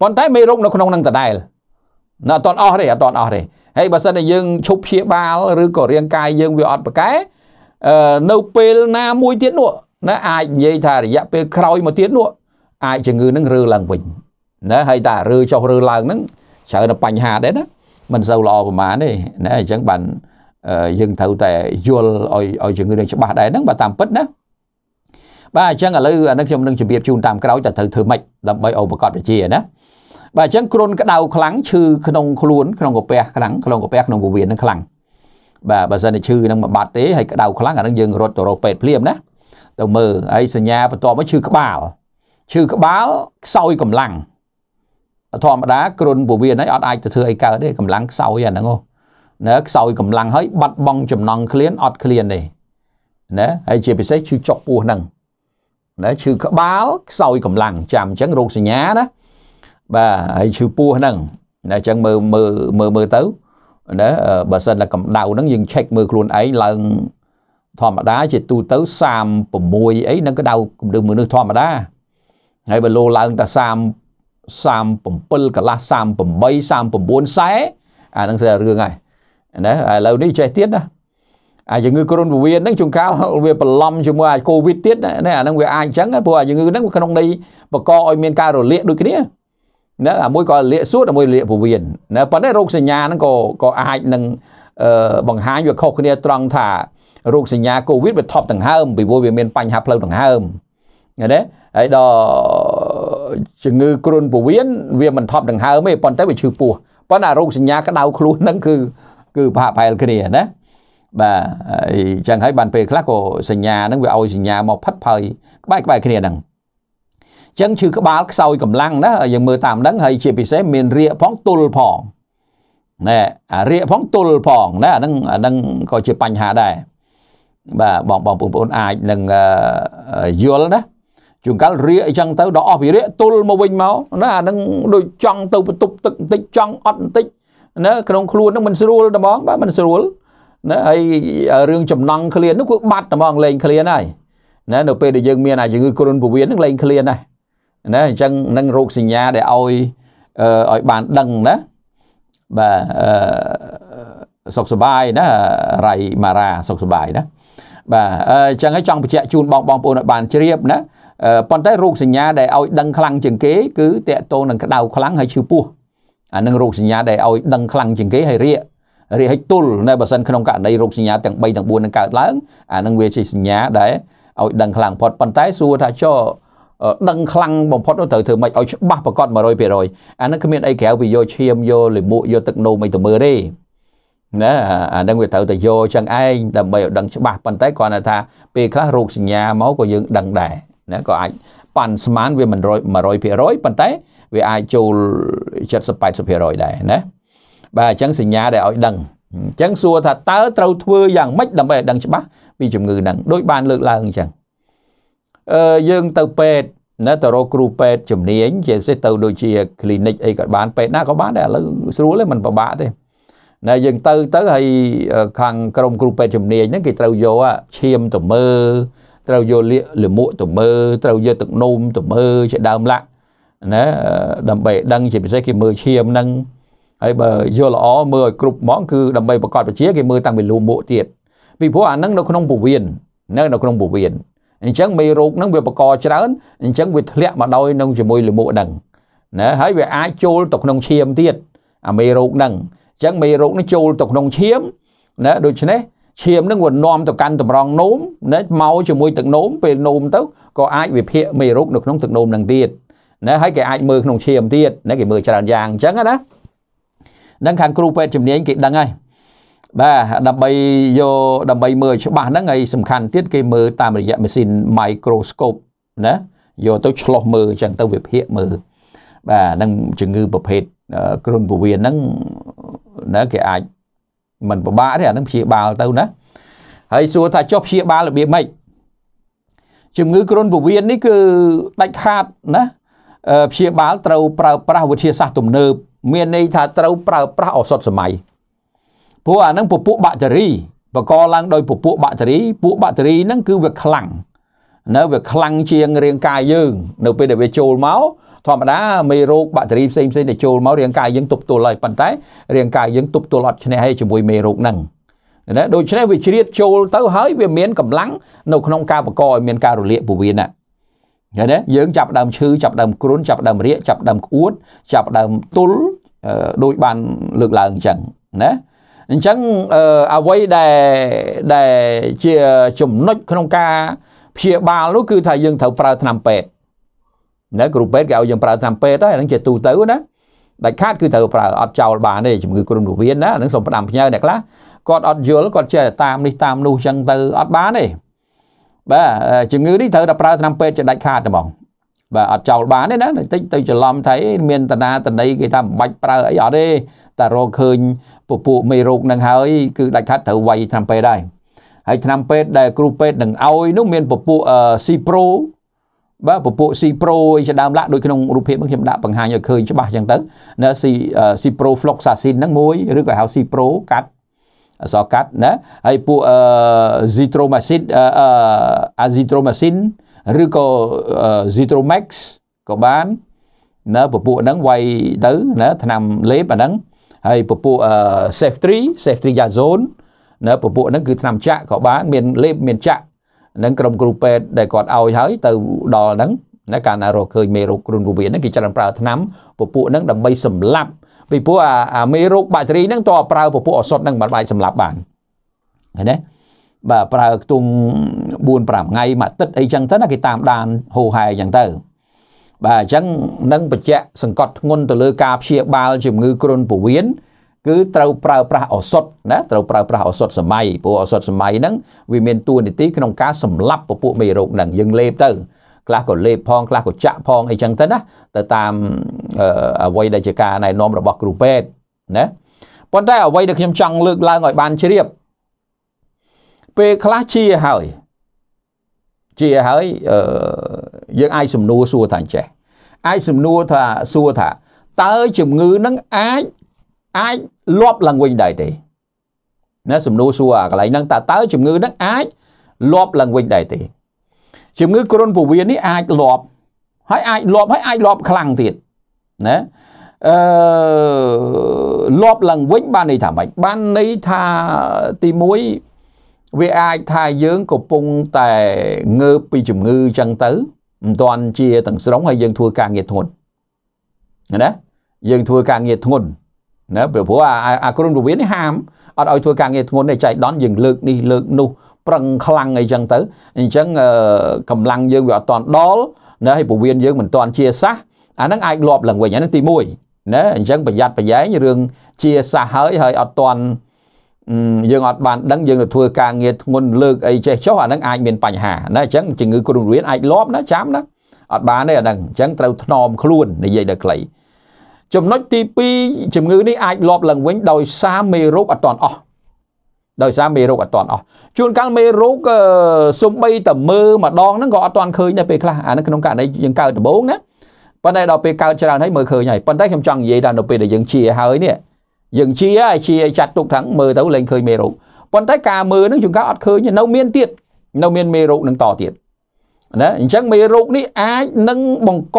ប៉ុន្តែមេរោគនៅក្នុងនឹងដដែលណាអត់តអស់ទេអត់តអស់ទេហើយបើសិនតែយើងឈប់ព្យាបាលឬក៏រាងកាយយើងវាអត់ប្រកែនៅពេលណាមួយទៀតនោះណាអាចនិយាយថារយៈពេលក្រោយមកទៀតនោះអាចជំងឺនឹងរើឡើងវិញណាហើយតារើចុះរើឡើងហ្នឹងច្រើនតែបញ្ហាដែរណាមិនសូវល្អប្រហែលទេណាអញ្ចឹងបានយើងត្រូវតែយល់ឲ្យឲ្យជំងឺនឹងច្បាស់ដែរហ្នឹងបើតាមពិតណាបាទអញ្ចឹងឥឡូវអានេះខ្ញុំនឹងជម្រាបជូនតាមក្រោយតើត្រូវធ្វើម៉េចដើម្បីឲ្យប្រកបវិជ្ជាណាបាទអញ្ចឹងគ្រុនក្តៅខ្លាំងឈឺក្នុងខ្លួនក្នុងកាពះខ្លាំងក្នុងកាពះក្នុងពោះវៀននឹងខ្លាំងបាទបើសិនតែឈឺនឹងមួយបាត់ទេហើយក្តៅខ្លាំងអានឹងយើងរត់ទៅរកពេទ្យភ្លាមណាទៅមើលហើយសញ្ញាបន្ទាប់មកឈឺក្បាលឈឺក្បាលខ្សោយកម្លាំងធម្មតាគ្រុនពោះវៀនហ្នឹងអត់អាចទៅធ្វើអីកើតទេកម្លាំងខ្សោយអាហ្នឹងណាខ្សោយកម្លាំងហើយបាត់បង់ចំណង់ឃ្លានអត់ឃ្លានទេណាហើយជាពិសេសឈឺចុកពោះហ្នឹងណាឈឺក្បាលខ្សោយកម្លាំងចាំអញ្ចឹងរោគសញ្ញាណាបាទហើយឈឺពោះហ្នឹងអញ្ចឹងមើលមើលមើលមើលទៅណាបើសិនតែកម្ដៅហ្នឹងយើង check មើលខ្លួនឯងឡើងធម្មតាជាទូទៅ36អីនឹងក្តៅកម្ដៅមនុស្សធម្មតាហើយបើលោឡើងតែ30 37កន្លះ38 39សែអានឹងស្អារឿងហើយណាឥឡូវនេះចេះទៀតណាអាជំងឺគ្រុនពោះវៀនហ្នឹងជួនកាលវាបន្លំជាមួយអាកូវីដទៀតណាអាហ្នឹងវាអាចអញ្ចឹងព្រោះអាជំងឺហ្នឹងក្នុងន័យបង្កឲ្យមានការរលាកដូចគ្នាណាអាមួយក៏លាកសួតអាមួយលាកពវៀនណាប៉ុន្តែរោគសញ្ញាហ្នឹងក៏ក៏អាចនឹងបង្ហាញវាខុសគ្នាត្រង់ថារោគសញ្ញាកូវីដវាថប់ដង្ហើមពីព្រោះវាមានបញ្ហាផ្លូវដង្ហើមណាទេហើយដល់ជំងឺគ្រុនពោះវៀនវាមិនថប់ដង្ហើមទេប៉ុន្តែវាឈឺពោះប៉ុន្តែរោគសញ្ញាក្តៅខ្លួនហ្នឹងគឺគឺប្រហាក់ប្រហែលគ្នាណាបាទអញ្ចឹងហើយបានពេលខ្លះក៏សញ្ញាហ្នឹងវាឲ្យសញ្ញាមកផិតផើយក្បែរក្បែរគ្នាហ្នឹងចឹងឈឺក្បាលខ្សោយកម្លាំងណាយើងមើលតាមហ្នឹងហើយជាពិសេសមានរាកផងទល់ផងណែអារាកផងទល់ផងណាអាហ្នឹងអាហ្នឹងក៏ជាបញ្ហាដែរបាទបងបងប្អូនអាចនឹងយល់ណាជួនកាលរាកអញ្ចឹងទៅដល់អស់ពីរាកទល់មកវិញមកណាអាហ្នឹងដូចចង់ទៅបន្ទប់ទឹកបន្តិចចង់អត់បន្តិចណាក្នុង ខ្លួនហ្នឹងមិនស្រួលត្មងបាទមិនស្រួលណាហើយរឿងចំណង់ឃ្លាននោះគឺបាត់ត្មងលេងឃ្លានហើយណានៅពេលដែលយើងមានអាជំងឺគ្រុនពោះវៀនហ្នឹងលេងឃ្លានដែរណាអញ្ចឹងនឹងរោគសញ្ញាដែលឲ្យឲ្យបានដឹងណាបាទសុខសบายណារៃម៉ារ៉ាសុខសบายណាបាទអញ្ចឹងហើយចង់បញ្ជាក់ជូនបងបងប្អូនឲ្យបានជ្រាបណាប៉ុន្តែរោគសញ្ញាដែលឲ្យដឹងខ្លាំងជាងគេគឺតកតងនឹងក្តៅខ្លាំងហើយឈឺពោះអានឹងរោគសញ្ញាដែលឲ្យដឹងខ្លាំងជាងគេហើយរាករាកហើយទល់នៅបើសិនក្នុងករណីរោគសញ្ញាទាំង3ទាំង4នឹងកើតឡើងអានឹងវាជាសញ្ញាដែលឲ្យដឹងខ្លាំងផុតប៉ុន្តែសួរថាចោដឹងខ្លាំងបំផុតនោះត្រូវធ្វើម៉េចឲ្យច្បាស់ប្រកប100%អានឹងគ្មានអីក្រៅពីយកឈាមយកលាមកយកទឹកនោមអីទៅមើលទេណាអានឹងវាត្រូវតែយកចឹងឯងដើម្បីឲ្យដឹងច្បាស់ប៉ុន្តែគ្រាន់តែថាពេលខ្លះរោគសញ្ញាមកក៏យើងដឹងដែរណាក៏អាចប៉ាន់ស្មានវាមិន100%ប៉ុន្តែវាអាចចូល70 80%ដែរណាបាទអញ្ចឹងសញ្ញាដែលឲ្យដឹងអញ្ចឹងសួរថាតើត្រូវធ្វើយ៉ាងម៉េចដើម្បីឲ្យដឹងច្បាស់ពីជំងឺហ្នឹងដូចបានលើកឡើងអញ្ចឹងយើងទៅពេទ្យណាទៅរកគ្រូពេទ្យជំនាញជាពិសេសទៅដូចជា clinic អីក៏បានពេទ្យណាក៏បានដែរឥឡូវស្រួលទេมันពិបាកទេណាយើងទៅទៅហើយខាងក្រុមគ្រូពេទ្យជំនាញហ្នឹងគេត្រូវយកឈាមទៅមើលត្រូវយកលាកលាមកទៅមើលត្រូវយកទឹកនោមទៅមើលជាដើមឡាក់ណាដើម្បីដឹងជាពិសេសគេមើលឈាមហ្នឹងហើយបើយកល្អមើលឲ្យគ្រប់ហ្មងគឺដើម្បីប្រកាសពជាគេមើលតាំងពីលូមកទៀតពីព្រោះអាហ្នឹងនៅក្នុងពវៀននៅនៅក្នុងពវៀនអញ្ចឹងមេរោគហ្នឹងវាបកច្រើនអញ្ចឹងវាធ្លាក់មកដោយនឹងជាមួយលាមកហ្នឹងណាហើយវាអាចចូលទៅក្នុងឈាមទៀតអាមេរោគហ្នឹងអញ្ចឹងមេរោគនេះចូលទៅក្នុងឈាមណាដូច្នេះឈាមនឹងវានាំទៅកាន់តម្រងនោមណាមកជាមួយទឹកនោមពេលនោមទៅក៏អាចវិភាគមេរោគនៅក្នុងទឹកនោមនឹងទៀតណាហើយគេអាចមើលក្នុងឈាមទៀតណាគេមើលច្រើនយ៉ាងអញ្ចឹងណានឹងខាងគ្រូពេទ្យជំនាញគេដឹងហើយបាទដើម្បីយកដើម្បីមើលច្បាស់ហ្នឹងហើយសំខាន់ទៀតគេមើលតាមរយៈម៉ាស៊ីន microscope ណាយកទៅឆ្លោះមើលអញ្ចឹងទៅវិភាគមើលបាទហ្នឹងជំងឺប្រភេទគ្រុនពោះវៀនហ្នឹងណាគេអាចមិនពិបាកទេអាហ្នឹងព្យាបាលទៅណា ហើយសួរថាចុះព្យាបាលរបៀបម៉េចជំងឺគ្រុនពោះវៀននេះគឺដាច់ខាតណាព្យាបាលត្រូវប្រើប្រាស់វិទ្យាសាស្ត្រទំនើបមានន័យថាត្រូវប្រើប្រាស់ឱសថសម័យព្រោះអានឹងពពួកបាក់តេរីបកឡើងដោយពពួកបាក់តេរីពួកបាក់តេរីហ្នឹងគឺវាខ្លាំងនៅវាខ្លាំងជាងរាងកាយយើង នៅពេលដែលវាចូលមកធម្មតាមេរោគបាក់តេរីផ្សេងផ្សេងដែលចូលមករាងកាយយើងទប់ទល់ហើយប៉ុន្តែ រាងកាយយើងទប់ទល់អត់ឈ្នះហើយជាមួយមេរោគហ្នឹងណាដូច្នេះវាជ្រៀតចូលទៅហើយវាមានកម្លាំងនៅក្នុងការបកឲ្យមានការរលាកពោះវៀនណាឃើញទេយើងចាប់ដើមឈឺចាប់ដើមគ្រុនចាប់ដើមរាកចាប់ដើមក្អួត ចាប់ដើមទុលដូចបានលើកឡើងអញ្ចឹងណាអញ្ចឹងអ្វីដែលដែលជាចំណុចក្នុងការព្យាបាលនោះគឺថាយើងត្រូវប្រើថ្នាំពេទ្យណាគ្រូពេទ្យគេឲ្យយើងប្រើថ្នាំពេទ្យហើយហ្នឹងជាទូទៅណាដាច់ខាតគឺត្រូវប្រើអត់ចោលបានទេជំងឺគ្រុនពោះវៀនណាហ្នឹងសូមផ្ដាំផ្ញើអ្នកខ្លះគាត់អត់យល់គាត់ចេះតាមនេះតាមនោះអញ្ចឹងទៅអត់បានទេបាទជំងឺនេះត្រូវតែប្រើថ្នាំពេទ្យជាដាច់ខាតហ្មងបាទអត់ចោលបានទេណាតិចទៅច្រឡំថាមានតនាតន័យគេថាមិនបាច់ប្រើអីអត់ទេតែរកឃើញពពួកមេរោគនឹងហើយគឺដាច់ខាត់ត្រូវវាយថ្នាំពេទ្យដែរហើយថ្នាំពេទ្យដែលគ្រូពេទ្យនឹងឲ្យនោះមានពពួក C Pro បាទពពួក C Pro ជាដើមឡាក់ដូចក្នុងរូបភាពខ្ញុំដាក់បង្ហាញឲ្យឃើញច្បាស់ចឹងទៅណា C C Pro Floxacin ហ្នឹងមួយឬក៏ហៅ C Pro កាត់អសរកាត់ណាហើយពួក Azithromycin Azithromycin ឬក៏ Zitromax ក៏បានណាពពួកហ្នឹងវាយទៅណាឆ្នាំលេបអាហ្នឹងហើយពពួក Safety Safety Yazone ណាពពួកហ្នឹងគឺឆ្នាំចាក់ក៏បានមានលេបមានចាក់នឹងក្រុមគ្រូពេទ្យដែលគាត់ឲ្យហើយទៅដល់ហ្នឹងណាកាលណារកឃើញមេរោគគ្រុនពោះវៀនហ្នឹងគេច្រើនប្រើថ្នាំពពួកហ្នឹងដើម្បីសម្លាប់ពីព្រោះអាមេរោគបាក់តេរីហ្នឹងតើប្រើពពួកអសត់ហ្នឹងមិនអាចសម្លាប់បានឃើញទេបាទប្រើខ្ទង់4 5ថ្ងៃមួយទឹកអីចឹងទៅណាគេតាមដានហូហែចឹងទៅ បាទអញ្ចឹងនឹងបច្ចៈសង្កត់ធ្ងន់ទៅលើការព្យាបាលជំងឺគ្រុនពោះវៀនគឺត្រូវប្រើប្រាស់ឱសថណាត្រូវប្រើប្រាស់ឱសថសម័យព្រោះឱសថសម័យហ្នឹងវាមានតួនាទីក្នុងការសម្លាប់ពពួកមេរោគហ្នឹងយើងលេបទៅខ្លះក៏លេបផងខ្លះក៏ចាក់ផងអីចឹងទៅណាទៅតាមអ្វីដែលជាការណែនាំរបស់គ្រូពេទ្យណាប៉ុន្តែអ្វីដែលខ្ញុំចង់លើកឡើងឲ្យបានជ្រាបពេលខ្លះជាហើយជាហើយយើងអាចសំណួរសួរថាចេះអាចសំណួរថាសួរថាតើជំងឺនឹងអាចអាចលប់ឡើងវិញដែរទេណាសំណួរសួរអាកន្លែងហ្នឹងតើតើជំងឺនឹងអាចលប់ឡើងវិញដែរទេ ជំងឺគ្រុនពោះវៀននេះអាចលប់ហើយអាចលប់ហើយអាចលប់ខ្លាំងទៀតណាអឺលប់ឡើងវិញបានន័យថាម៉េចបានន័យថាទី1វាអាចថាយើងកំពុងតែងើបពីជំងឺចឹងទៅមិនទាន់ជាទាំងស្រុងហើយយើងធ្វើការងារធ្ងន់ណាយើងធ្វើការងារធ្ងន់ណាព្រោះអាក្រុមរវៀននេះហាមអត់ឲ្យធ្វើការងារធ្ងន់ទេចៃដន្យយើងលើកនេះលើកនោះប្រឹងខ្លាំងអីចឹងទៅអញ្ចឹងកម្លាំងយើងវាអត់តាន់ដល់ណាហើយពវៀនយើងមិនតាន់ជាសះអាហ្នឹងអាចលាប់ឡើងវិញអាហ្នឹងទី1ណាអញ្ចឹងប្រយ័ត្នប្រយែងរឿងជាសះហើយហើយអត់តាន់យើងអត់បានដឹងយើងទៅធ្វើការងារធ្ងន់លើកអីចេះចុះអានឹងអាចមានបញ្ហាណាអញ្ចឹងជំងឺគ្រុនរៀនអាចលាប់ណាចាំណាអត់បានទេអានឹងអញ្ចឹងត្រូវថ្នមខ្លួននិយាយដល់ខ្លីចំណុចទី2ជំងឺនេះអាចលាប់ឡើងវិញដោយសារមេរោគអត់តន់អស់ដោយសារមេរោគអត់តន់អស់ជួនកាលមេរោគសំបីតែមើលម្ដងហ្នឹងក៏អត់តន់ឃើញដែរពេលខ្លះអានឹងក្នុងករណីយើងកើតដំបូងណាប៉ុន្តែដល់ពេលកើតច្រើនហើយមើលឃើញហើយប៉ុន្តែខ្ញុំចង់និយាយថានៅពេលដែលយើងជាហើយនេះយើងជាជាចាត់ទុកថាមើលទៅលែងឃើញមេរោគប៉ុន្តែការមើលនឹងជួនកាលអត់ឃើញនៅមានទៀតនៅមានមេរោគនឹងតទៀតណាអញ្ចឹងមេរោគនេះអាចនឹងបង្ក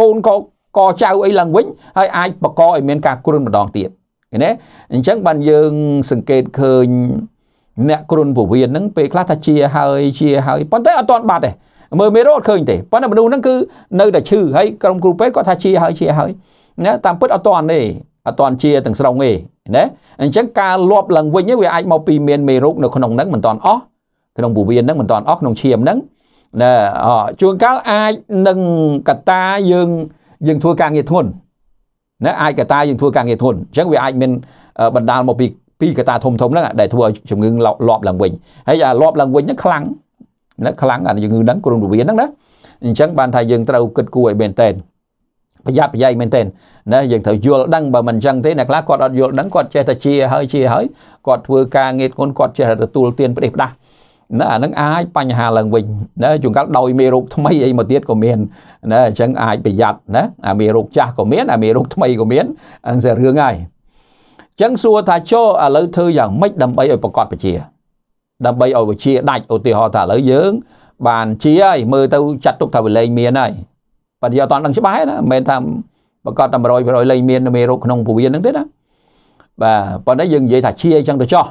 កូនកកចៅអីឡើងវិញហើយអាចបង្កឲ្យមានការគ្រុនម្ដងទៀតឃើញទេអញ្ចឹងបានយើងសង្កេតឃើញអ្នកគ្រុនពវៀនហ្នឹងពេលខ្លះថាជាហើយជាហើយប៉ុន្តែអត់ទាន់បាត់ទេមើលមេរោគអត់ឃើញទេប៉ុន្តែមនុស្សហ្នឹងគឺនៅតែឈឺហើយក្រុមគ្រូពេទ្យគាត់ថាជាហើយជាហើយណាតាមពិតអត់ទាន់ទេអត់តន់ជាទាំងស្រុងទេណាអញ្ចឹងការលប់ឡើងវិញវាអាចមកពីមានមេរោគនៅក្នុងហ្នឹងមិនតន់អស់ក្នុងពោះវៀនហ្នឹងមិនតន់អស់ក្នុងឈាមហ្នឹងណាជួនកាលអាចនឹងកតាយើងយើងធ្វើការងារធ្ងន់ណាអាចកតាយើងធ្វើការងារធ្ងន់អញ្ចឹងវាអាចមានបណ្ដាលមកពីពីកតាធំធំហ្នឹងដែលធ្វើឲ្យជំងឺលប់ឡើងវិញហើយអាលប់ឡើងវិញហ្នឹងខ្លាំងណាខ្លាំងអាជំងឺហ្នឹងគ្រុនពោះវៀនហ្នឹងណាអញ្ចឹងបានថាយើងត្រូវគិតគូរឲ្យមែនតើប្រយ័ត្នប្រយែងមែនទែនណាយើងត្រូវយល់ដឹងបើមិនអញ្ចឹងទេអ្នកខ្លះគាត់អត់យល់ដឹងគាត់ចេះតែជាហើយជាហើយគាត់ធ្វើការងៀតងន់គាត់ចេះតែទទួលទានផ្ដេសផ្ដាស់ណាអានឹងអាចបញ្ហាឡើងវិញណាជួនកាលដោយមេរោគថ្មីអីមកទៀតក៏មានណាអញ្ចឹងអាចប្រយ័ត្នណាអាមេរោគចាស់ក៏មានអាមេរោគថ្មីក៏មានអញ្ចឹងរឿងហើយអញ្ចឹងសួរថាចុះឥឡូវធ្វើយ៉ាងម៉េចដើម្បីឲ្យប្រកបពជាដើម្បីឲ្យវិជាដាច់ឧទាហរណ៍ថាឥឡូវយើងបានជាហើយមើលទៅចាត់ទុកថាវិលែងមានហើយបើនិយាយអត់តាន់ដឹងច្បាស់ទេណាមិនមែនថាប្រកាសតែ100%លែងមានមេរោគក្នុងពោះវៀនហ្នឹងទេណាបាទប៉ុន្តែយើងនិយាយថាជាអីចឹងទៅចោះ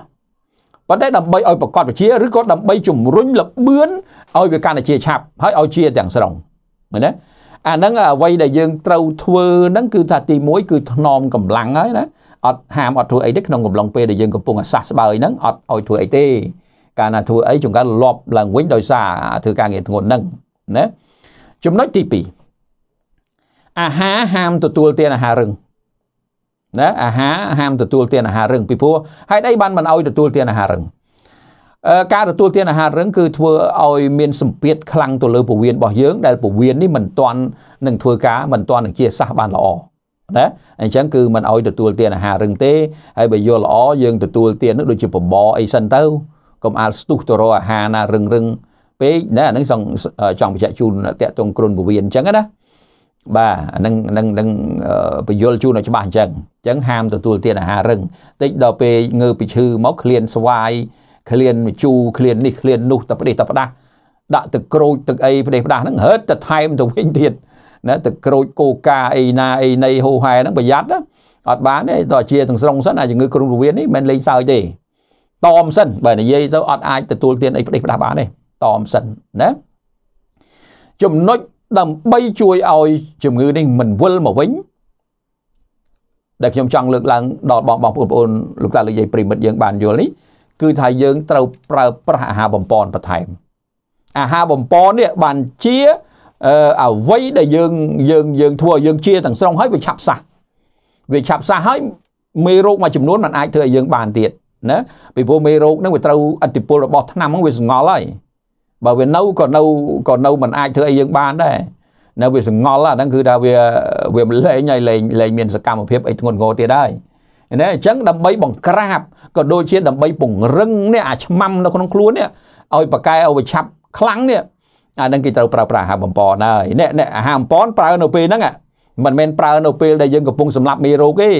ប៉ុន្តែដើម្បីឲ្យប្រកាសវិជាឬក៏ដើម្បីជំរុញលបឿនឲ្យវាកាន់តែជាឆាប់ហើយឲ្យជាទាំងស្រុងមែនទេអាហ្នឹងអ្វីដែលយើងត្រូវធ្វើហ្នឹងគឺថាទី1គឺថ្នមកម្លាំងហើយណាអត់ហាមអត់ធ្វើអីទេក្នុងកំឡុងពេលដែលយើងកំពុងអាសាសស្បើយហ្នឹងអត់ឲ្យធ្វើអីទេកាលណាធ្វើអីចង្កាលលប់ឡើងវិញដោយសារធ្វើការងារធ្ងន់ហ្នឹងណាចំណុចទី2អាហារហាមទទួលទានអាហាររឹងណាអាហារហាមទទួលទានអាហាររឹងពីព្រោះហេតុអីបានមិនឲ្យទទួលទានអាហាររឹងការទទួលទានអាហាររឹងគឺធ្វើឲ្យមានសម្ពាធខ្លាំងទៅលើពវៀនរបស់យើងដែលពវៀននេះមិនទាន់នឹងធ្វើការមិនទាន់នឹងជាសះបានល្អណាអញ្ចឹងគឺមិនឲ្យទទួលទានអាហាររឹងទេហើយបើយល់ល្អយើងទទួលទាននឹងដូចជាបបរអីសិនទៅកុំអាលស្ទុះទៅរកអាហារណារឹងរឹងពេកណាអានឹងចង់បញ្ជាក់ជូនតកតងគ្រុនពវៀនអញ្ចឹងណាបាទអានឹងនឹងនឹងបញ្យលជូនឲ្យច្បាស់អញ្ចឹងអញ្ចឹងហាមទទួលទានអាហាររឹងតិចដល់ពេលងើពីឈឺមកឃ្លានស្វាយឃ្លានមជូរឃ្លាននេះឃ្លាននោះតែផ្ដេសតែផ្ដាស់ដាក់ទឹកក្រូចទឹកអីផ្ដេសផ្ដាស់ហ្នឹងហឺតតែថែមទៅវិញទៀតណាទឹកក្រូចកូកាអីណាអីណីហូហែហ្នឹងប្រយ័ត្នណាអត់បានទេតើជាទាំងស្រុងសិនអាជំងឺគ្រុនរវៀននេះមិនលេងសើចទេ តមសិនបើនិយាយទៅអត់អាចទទួលទានអីផ្ដេសផ្ដាស់បានទេតមសិនណាចំណុចដើម្បីជួយឲ្យជំងឺនេះមិនវិលមកវិញដែលខ្ញុំចង់លើកឡើងដល់បងបងបងប្អូនលោកតាលោកយាយប្រិមិត្តយើងបានយល់នេះគឺថាយើងត្រូវប្រើប្រាស់អាហារបំពន់បន្ថែមអាហារបំពន់នេះបានជាអ្វីដែលយើង យើងយើង ធ្វើយើងជាទាំងស្រុងហើយវាឆាប់សះវាឆាប់សះហើយមេរោគមួយចំនួនมันអាចធ្វើឲ្យយើងបានទៀតណាពីព្រោះមេរោគហ្នឹងវាត្រូវអតិពលរបស់ថ្នាំហ្នឹងវាសងល់ហើយបើវានៅក៏នៅក៏នៅមិនអាចធ្វើអីយើងបានដែរនៅវាសង្ងល់អាហ្នឹងគឺថាវាវាលែងហើយលែងលែងមានសកម្មភាពអីធ្ងន់ធ្ងរទៀតហើយណាអញ្ចឹងដើម្បីបង្ក្រាបក៏ដូចជាដើម្បីពង្រឹងនេះអាឆ្មាំនៅក្នុងខ្លួននេះឲ្យប្រកែឲ្យវាឆាប់ខ្លាំងនេះអាហ្នឹងគេត្រូវប្រើប្រាស់អាហារបំពន់ហើយនេះនេះអាហារបំពន់ប្រើនៅពេលហ្នឹងមិនមែនប្រើនៅពេលដែលយើងកំពុងសម្លាប់មេរោគទេ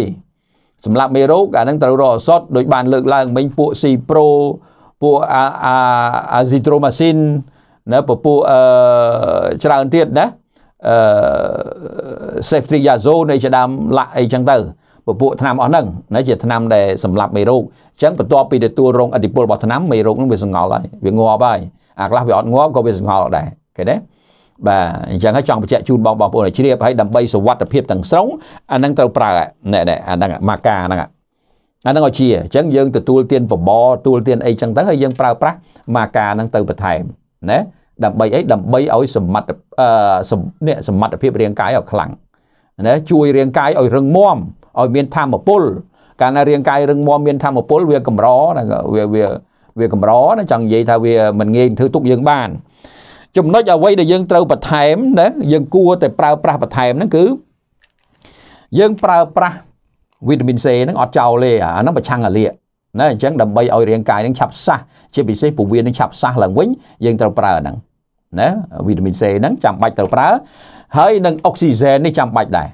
សម្លាប់មេរោគអាហ្នឹងត្រូវរកអសតដោយបាន លើកឡើងមិញពួកស៊ីប្រូពួកអាអាស៊ីត្រូម៉ាស៊ីនណាពពួកអឺច្រើនទៀតណាអឺ safety yazone នៃចំដាំឡាក់អីចឹងទៅពពួកថ្នាំអស់ហ្នឹងណាជាថ្នាំដែលសម្រាប់មេរោគអញ្ចឹងបន្ទាប់ពីទទួលរងអតិពលរបស់ថ្នាំមេរោគហ្នឹងវាសង្ងល់ហើយវាងាប់ហើយអាខ្លះវាអត់ងាប់ក៏វាសង្ងល់ដែរឃើញទេបាទអញ្ចឹងហើយចង់បញ្ជាក់ជូនបងបងប្អូនឲ្យជ្រាបហើយដើម្បីសុវត្ថិភាពទាំងស្រុងអាហ្នឹងត្រូវប្រើណែអាហ្នឹងមកការហ្នឹងអាហ្នឹងឲ្យជាអញ្ចឹងយើងទទួលទានបបរទទួលទានអីចឹងទៅហើយយើងប្រើប្រាស់មកការហ្នឹងទៅបន្ថែមណាដើម្បីអីដើម្បីឲ្យសមត្ថអឺនេះសមត្ថភាពរាងកាយឲ្យខ្លាំងណាជួយរាងកាយឲ្យរឹងមាំឲ្យមានធម៌ពលកាលណារាងកាយរឹងមាំមានធម៌ពលវាកម្រវាវាវាកម្រណាចង់និយាយថាវា មិនងាយធ្វើទុកយើងបាន ចំណុចអ្វីដែលយើងត្រូវបន្ថែមណាយើងគួរតែប្រើប្រាស់បន្ថែមហ្នឹងគឺយើងប្រើប្រាស់វីតាមីន C ហ្នឹងអត់ចោលទេអាហ្នឹងប្រឆាំងអាលាកណាអញ្ចឹងដើម្បីឲ្យរាងកាយនឹងឆាប់សះជាពិសេសពោះវៀននឹងឆាប់សះឡើងវិញយើងត្រូវប្រើហ្នឹងណាវីតាមីន C ហ្នឹងចាំបាច់ត្រូវប្រើហើយនឹងអុកស៊ីហ្សែននេះចាំបាច់ដែរ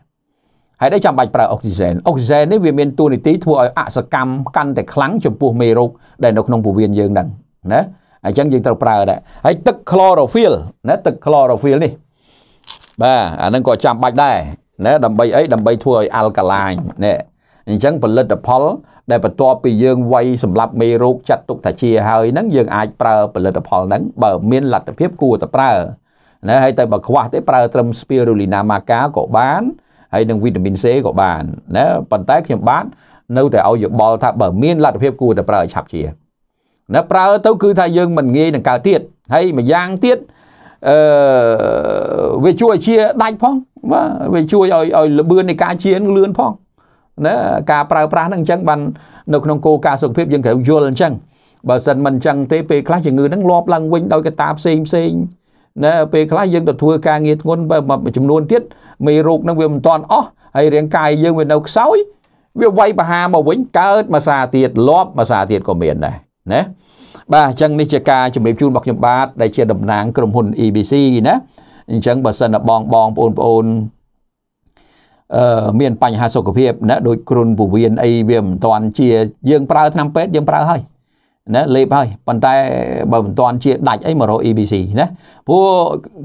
ហើយនេះចាំបាច់ប្រើអុកស៊ីហ្សែនអុកស៊ីហ្សែននេះវាមានតួនាទីធ្វើឲ្យអសកម្មកាន់តែខ្លាំងចំពោះមេរោគដែលនៅក្នុងពោះវៀនយើងហ្នឹងណាអញ្ចឹងយើងត្រូវប្រើដែរហើយទឹក chlorophyll ណាទឹក chlorophyll នេះបាទអានឹងក៏ចាំបាច់ដែរណាដើម្បីអីដើម្បីធ្វើឲ្យអាល់កាឡាញនេះអញ្ចឹងផលិតផល ដែលបន្ទាប់ពីយើងវាយសម្រាប់មេរោគចាត់ទុកថាជាហើយហ្នឹងយើងអាចប្រើផលិតផលហ្នឹងបើមានលទ្ធភាពគួរតែប្រើណាហើយតែបើខ្វះទេប្រើត្រឹម spirulina maca ក៏បានហើយនឹងវីតាមីន C ក៏បានណាប៉ុន្តែ ខ្ញុំបាទនៅតែឲ្យយោបល់ថាបើមានលទ្ធភាពគួរតែប្រើឆាប់ជាណាប្រើទៅគឺថាយើងមិនងាយនឹងកើតទៀតហើយម្យ៉ាងទៀតអឺវាជួយជាដាច់ផងបាទវាជួយឲ្យឲ្យលបឿននៃការជានឹងលឿនផងណាការប្រើប្រាស់ហ្នឹងអញ្ចឹងបាននៅក្នុងគោលការណ៍សុខភាពយើងត្រូវយល់អញ្ចឹងបើសិនមិនអញ្ចឹងទេពេលខ្លះជំងឺហ្នឹងលាប់ឡើងវិញដោយកត្តាផ្សេងផ្សេងណាពេលខ្លះយើងទៅធ្វើការងារធ្ងន់បើមួយចំនួនទៀតមេរោគហ្នឹងវាមិនតាន់អស់ហើយរាងកាយយើងវានៅខ្សោយវាវាយបហាមកវិញកើតមួយសារទៀតលាប់មួយសារទៀតក៏មានដែរណាបាទអញ្ចឹងនេះជាការជម្រាបជូនរបស់ខ្ញុំបាទដែលជាតំណាងក្រុមហ៊ុន EBC ណាអញ្ចឹងបើសិនបងបងប្អូនប្អូនមាន បញ្ហាសុខភាពណាដូចគ្រុនពោះវៀនអីវាមិនតាន់ជាយើង ប្រើថ្នាំពេទ្យយើងប្រើហើយណាលេបហើយប៉ុន្តែ បើមិនតាន់ជាដាច់អីមករក EBC ណាព្រោះ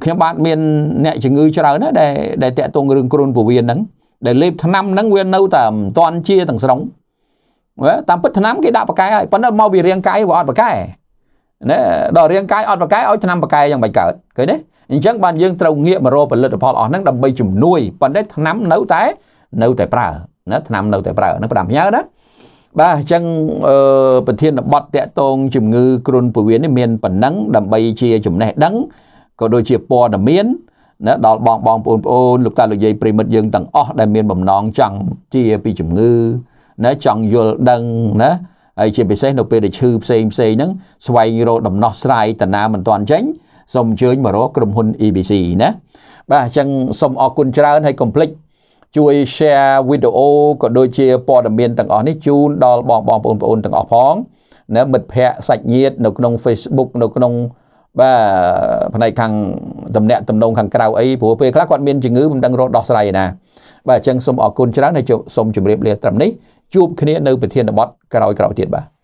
ខ្ញុំបាទមានអ្នកជំងឺច្រើនណាដែលដែលតាក់ទងរឿងគ្រុនពោះវៀនហ្នឹងដែលលេបថ្នាំហ្នឹងវានៅតែមិនតាន់ជាទាំងស្រុងតាមពិតថ្នាំគេដាក់ប៉ាកែហើយប៉ុន្តែមកវារាងកាយវាអត់ប៉ាកែណាដល់រាងកាយអត់ប៉ាកែឲ្យថ្នាំប៉ាកែយ៉ាងបាច់កើតឃើញទេអញ្ចឹងបានយើងត្រូវងាកមករកផលិតផលអស់ហ្នឹងដើម្បីជំនួយប៉ុន្តែថ្នាំនៅតែនៅតែប្រើណាថ្នាំនៅតែប្រើហ្នឹងប្រាំផ្ញើណាបាទអញ្ចឹងប្រធានបទតកតងជំងឺគ្រុនពោះវៀននេះមានប៉ុណ្ណឹងដើម្បីជាចំណេះដឹងក៏ដូចជាព័ត៌មានណាដល់បងបងប្អូនប្អូនលោកតាលោកយាយប្រិមិត្តយើងទាំងអស់ដែលមានបំណងចង់ជាពីជំងឺណាចង់យល់ដឹងណាហើយជាពិសេសនៅពេលដែលឈឺផ្សេងផ្សេងហ្នឹងស្វែងរកដំណោះស្រាយតាណាមិនទាន់ចេញសូមអញ្ជើញមករកក្រុមហ៊ុន EBC ណាបាទអញ្ចឹងសូមអរគុណច្រើនហើយកុំភ្លេចជួយ share វីដេអូក៏ដូចជាព័ត៌មានទាំងអស់នេះជូនដល់បងបងប្អូនប្អូនទាំងអស់ផងណាមិត្តភ័ក្តិសាច់ញាតិនៅក្នុង Facebook នៅក្នុងបាទផ្នែកខាងតំណាក់តំណងខាងក្រៅអីព្រោះពេលខ្លះគាត់មានជំងឺមិនដឹងរកដោះស្រាយណាបាទអញ្ចឹងសូមអរគុណច្រើនហើយសូមជម្រាប លាត្រឹមនេះជួបគ្នានៅប្រធានបទក្រោយៗទៀតបាទ